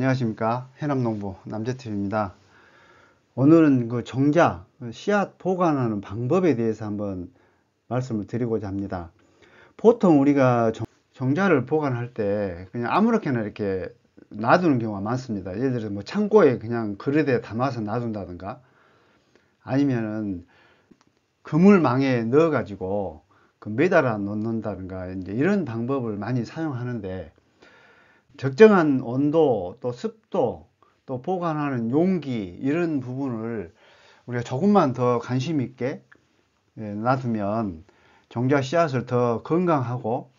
안녕하십니까 해남농부 남재 t 입니다 오늘은 그정자 씨앗 보관하는 방법에 대해서 한번 말씀을 드리고자 합니다 보통 우리가 정자를 보관할 때 그냥 아무렇게나 이렇게 놔두는 경우가 많습니다 예를 들어서 뭐 창고에 그냥 그릇에 담아서 놔둔다든가 아니면은 그물망에 넣어 가지고 그 매달아 놓는다든가 이제 이런 방법을 많이 사용하는데 적정한 온도 또 습도 또 보관하는 용기 이런 부분을 우리가 조금만 더 관심 있게 예, 놔두면 종자 씨앗을 더 건강하고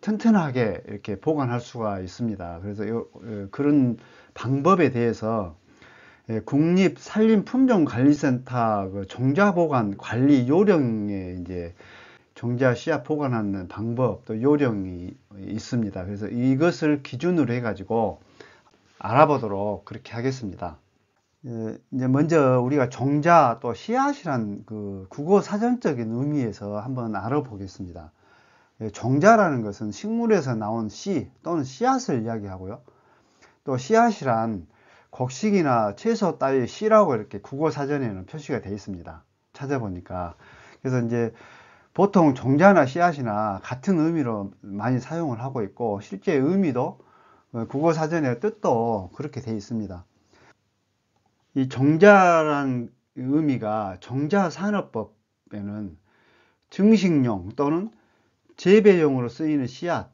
튼튼하게 이렇게 보관할 수가 있습니다. 그래서 어, 그런 방법에 대해서 예, 국립산림품종관리센터 그 종자보관 관리 요령에 이제 종자 씨앗 보관하는 방법 또 요령이 있습니다. 그래서 이것을 기준으로 해가지고 알아보도록 그렇게 하겠습니다. 예, 이제 먼저 우리가 종자 또 씨앗이란 그 국어 사전적인 의미에서 한번 알아보겠습니다. 예, 종자라는 것은 식물에서 나온 씨 또는 씨앗을 이야기하고요. 또 씨앗이란 곡식이나 채소 따위 의 씨라고 이렇게 국어 사전에는 표시가 되어 있습니다. 찾아보니까 그래서 이제 보통 종자나 씨앗이나 같은 의미로 많이 사용을 하고 있고 실제 의미도 국어 사전의 뜻도 그렇게 되어 있습니다. 이 정자란 의미가 종자산업법에는 증식용 또는 재배용으로 쓰이는 씨앗,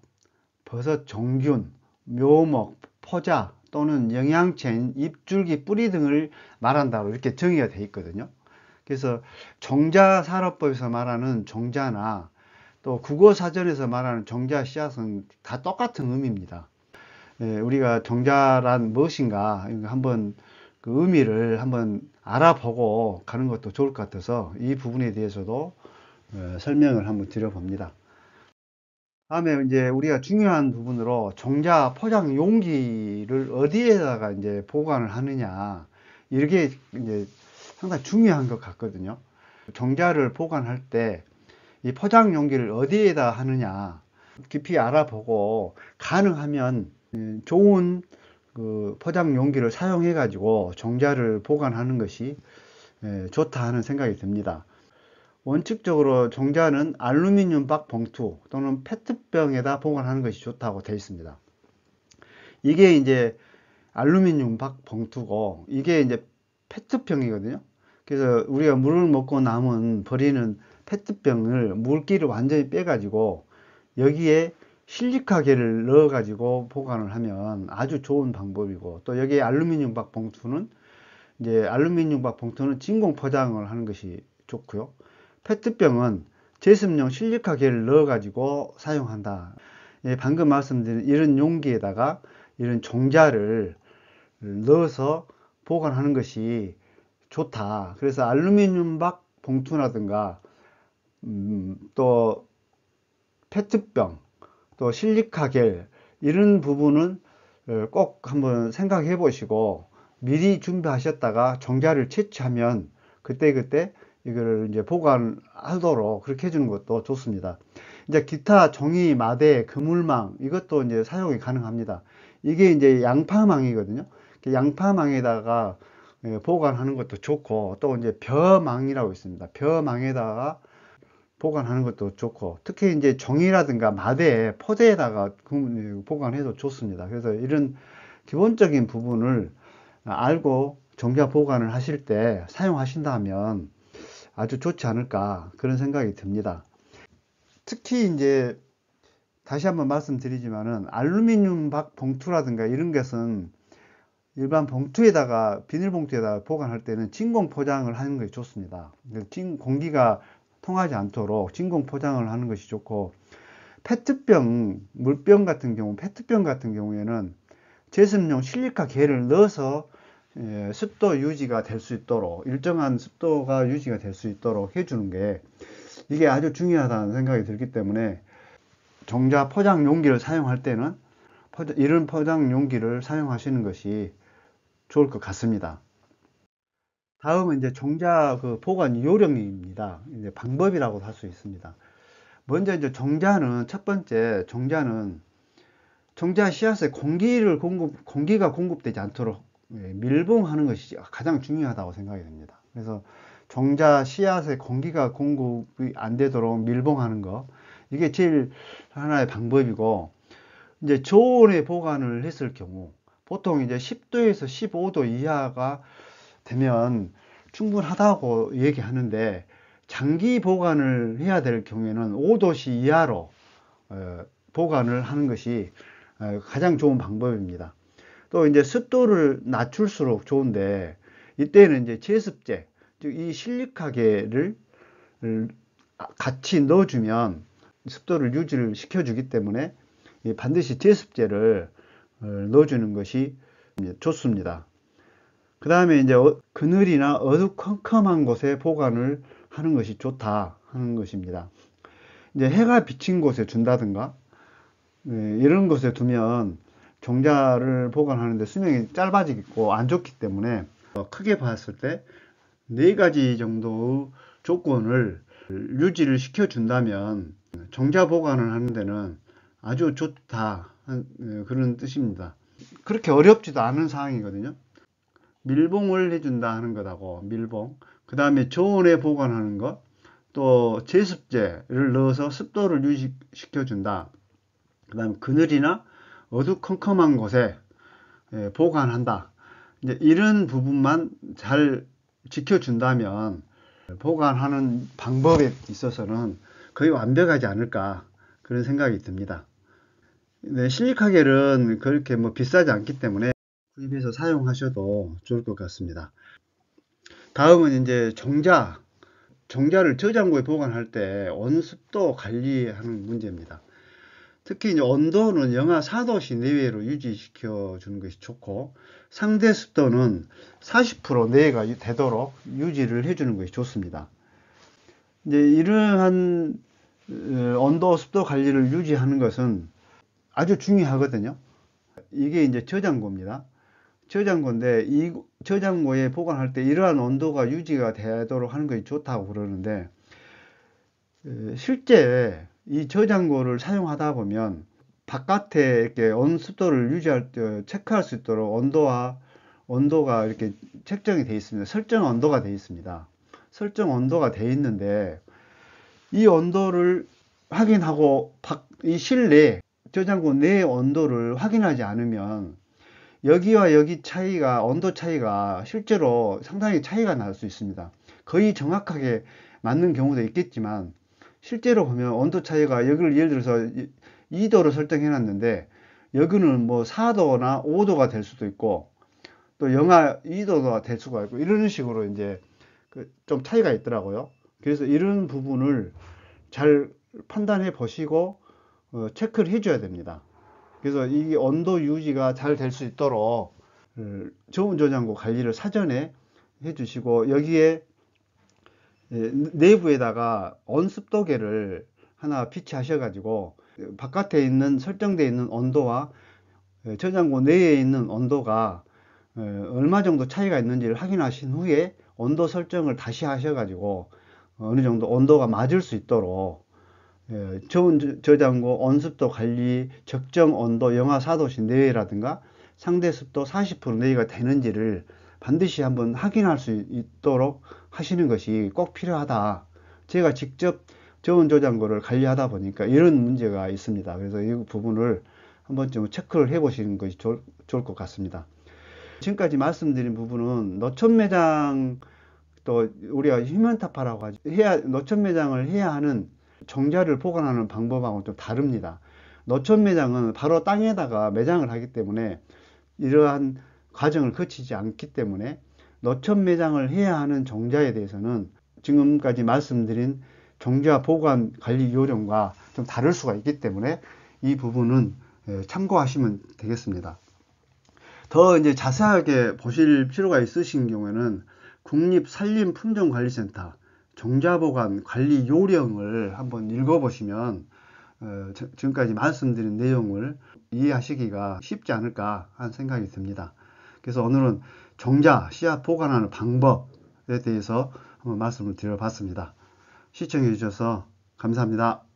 버섯 종균, 묘목, 포자 또는 영양체인 잎줄기 뿌리 등을 말한다고 이렇게 정의가 되어 있거든요. 그래서 정자산업법에서 말하는 정자나또 국어사전에서 말하는 정자 씨앗은 다 똑같은 의미입니다. 예, 우리가 정자란 무엇인가 한번 그 의미를 한번 알아보고 가는 것도 좋을 것 같아서 이 부분에 대해서도 예, 설명을 한번 드려봅니다. 다음에 이제 우리가 중요한 부분으로 종자 포장 용기를 어디에다가 이제 보관을 하느냐 이렇게 이제 상당히 중요한 것 같거든요. 정자를 보관할 때 이 포장 용기를 어디에다 하느냐 깊이 알아보고 가능하면 음, 좋은 그 포장 용기를 사용해 가지고 정자를 보관하는 것이 예, 좋다 하는 생각이 듭니다. 원칙적으로 정자는 알루미늄 박 봉투 또는 페트병에다 보관하는 것이 좋다고 되어 있습니다. 이게 이제 알루미늄 박 봉투고 이게 이제 페트병이거든요. 그래서 우리가 물을 먹고 남은 버리는 페트병을 물기를 완전히 빼가지고 여기에 실리카겔을 넣어가지고 보관을 하면 아주 좋은 방법이고 또 여기에 알루미늄 박 봉투는 이제 알루미늄 박 봉투는 진공 포장을 하는 것이 좋고요. 페트병은 제습용 실리카겔을 넣어가지고 사용한다. 예, 방금 말씀드린 이런 용기에다가 이런 종자를 넣어서 보관하는 것이 좋다. 그래서 알루미늄 박 봉투라든가 음, 또 페트병, 또 실리카겔 이런 부분은 어, 꼭 한번 생각해 보시고 미리 준비하셨다가 정자를 채취하면 그때그때 이거를 이제 보관하도록 그렇게 해주는 것도 좋습니다. 이제 기타 종이 마대 그물망 이것도 이제 사용이 가능합니다. 이게 이제 양파망이거든요. 그 양파망에다가 예, 보관하는 것도 좋고 또 이제 벼망이라고 있습니다. 벼망에다가 보관하는 것도 좋고 특히 이제 종이라든가 마대 포대에다가 예, 보관해도 좋습니다. 그래서 이런 기본적인 부분을 알고 종자 보관을 하실 때 사용하신다면 아주 좋지 않을까 그런 생각이 듭니다. 특히 이제 다시 한번 말씀드리지만은 알루미늄 박 봉투라든가 이런 것은 일반 봉투에다가 비닐봉투에다가 보관할 때는 진공 포장을 하는 것이 좋습니다. 그러니까 진, 공기가 통하지 않도록 진공 포장을 하는 것이 좋고 페트병, 물병 같은 경우, 페트병 같은 경우에는 제습용 실리카 개를 넣어서 예, 습도 유지가 될 수 있도록 일정한 습도가 유지가 될 수 있도록 해주는 게 이게 아주 중요하다는 생각이 들기 때문에 정자 포장 용기를 사용할 때는 포장, 이런 포장 용기를 사용하시는 것이 좋을 것 같습니다. 다음은 이제 종자 그 보관 요령입니다. 이제 방법이라고 할 수 있습니다. 먼저 이제 종자는 첫 번째 종자는 종자 씨앗에 공기를 공급 공기가 공급되지 않도록 예, 밀봉하는 것이 가장 중요하다고 생각이 됩니다. 그래서 종자 씨앗에 공기가 공급이 안 되도록 밀봉하는 것 이게 제일 하나의 방법이고 이제 저온에 보관을 했을 경우 보통 이제 10도에서 15도 이하가 되면 충분하다고 얘기하는데 장기 보관을 해야 될 경우에는 5도씨 이하로 어, 보관을 하는 것이 어, 가장 좋은 방법입니다. 또 이제 습도를 낮출수록 좋은데 이때는 이제 제습제 즉 이실리카계를 같이 넣어주면 습도를 유지를 시켜주기 때문에 반드시 제습제를 넣어주는 것이 좋습니다. 그 다음에 이제 어, 그늘이나 어두컴컴한 곳에 보관을 하는 것이 좋다 하는 것입니다. 이제 해가 비친 곳에 준다든가 네, 이런 곳에 두면 종자를 보관하는데 수명이 짧아지고 안 좋기 때문에 어, 크게 봤을 때 네 가지 정도의 조건을 유지를 시켜준다면 종자 보관을 하는 데는 아주 좋다 예, 그런 뜻입니다. 그렇게 어렵지도 않은 상황이거든요 밀봉을 해준다 하는 것하고 밀봉, 그 다음에 조온에 보관하는 것, 또 제습제를 넣어서 습도를 유지시켜준다. 그 다음 에 그늘이나 어두컴컴한 곳에 예, 보관한다. 이제 이런 부분만 잘 지켜준다면 보관하는 방법에 있어서는 거의 완벽하지 않을까 그런 생각이 듭니다. 네, 실리카겔은 그렇게 뭐 비싸지 않기 때문에 구입해서 사용하셔도 좋을 것 같습니다. 다음은 이제 정자, 정자를 저장고에 보관할 때 온습도 관리하는 문제입니다. 특히 이제 온도는 영하 4도씨 내외로 유지시켜 주는 것이 좋고 상대 습도는 40% 내외가 되도록 유지를 해주는 것이 좋습니다. 이제 이러한 어, 온도 습도 관리를 유지하는 것은 아주 중요하거든요. 이게 이제 저장고입니다. 저장고인데 이 저장고에 보관할 때 이러한 온도가 유지가 되도록 하는 것이 좋다고 그러는데 어, 실제 이 저장고를 사용하다 보면 바깥에 이렇게 온습도를 유지할 때 체크할 수 있도록 온도와 온도가 이렇게 책정이 되어 있습니다. 설정 온도가 되어 있습니다. 설정 온도가 되어 있는데 이 온도를 확인하고 이 실내 저장고 내 온도를 확인하지 않으면 여기와 여기 차이가 온도 차이가 실제로 상당히 차이가 날 수 있습니다. 거의 정확하게 맞는 경우도 있겠지만 실제로 보면 온도 차이가 여기를 예를 들어서 2도로 설정해 놨는데 여기는 뭐 4도나 5도가 될 수도 있고 또 영하 2도가 될 수가 있고 이런 식으로 이제 그 좀 차이가 있더라고요. 그래서 이런 부분을 잘 판단해 보시고 어, 체크를 해줘야 됩니다. 그래서 이게 온도 유지가 잘 될 수 있도록 저온 어, 저장고 관리를 사전에 해주시고 여기에 예, 내부에다가 온습도계를 하나 비치하셔가지고 바깥에 있는 설정되어 있는 온도와 예, 저장고 내에 있는 온도가 어, 얼마 정도 차이가 있는지를 확인하신 후에 온도 설정을 다시 하셔가지고 어느 정도 온도가 맞을 수 있도록 예, 좋은 저장고, 온습도 관리, 적정 온도 영하 4도씨 내외라든가 상대 습도 40% 내외가 되는지를 반드시 한번 확인할 수 있도록 하시는 것이 꼭 필요하다. 제가 직접 저온 저장고를 관리하다 보니까 이런 문제가 있습니다. 그래서 이 부분을 한번쯤 체크를 해 보시는 것이 좋을, 좋을 것 같습니다. 지금까지 말씀드린 부분은 노천 매장 또 우리가 휴면타파라고 하죠. 해야 노천 매장을 해야 하는 정자를 보관하는 방법하고는 좀 다릅니다. 노천 매장은 바로 땅에다가 매장을 하기 때문에 이러한 과정을 거치지 않기 때문에 노천 매장을 해야 하는 정자에 대해서는 지금까지 말씀드린 정자 보관 관리 요령과 좀 다를 수가 있기 때문에 이 부분은 예, 참고하시면 되겠습니다. 더 이제 자세하게 보실 필요가 있으신 경우에는 국립산림품종관리센터 종자보관 관리 요령을 한번 읽어보시면 어, 지금까지 말씀드린 내용을 이해하시기가 쉽지 않을까 하는 생각이 듭니다. 그래서 오늘은 종자, 씨앗 보관하는 방법에 대해서 한번 말씀을 드려봤습니다. 시청해주셔서 감사합니다.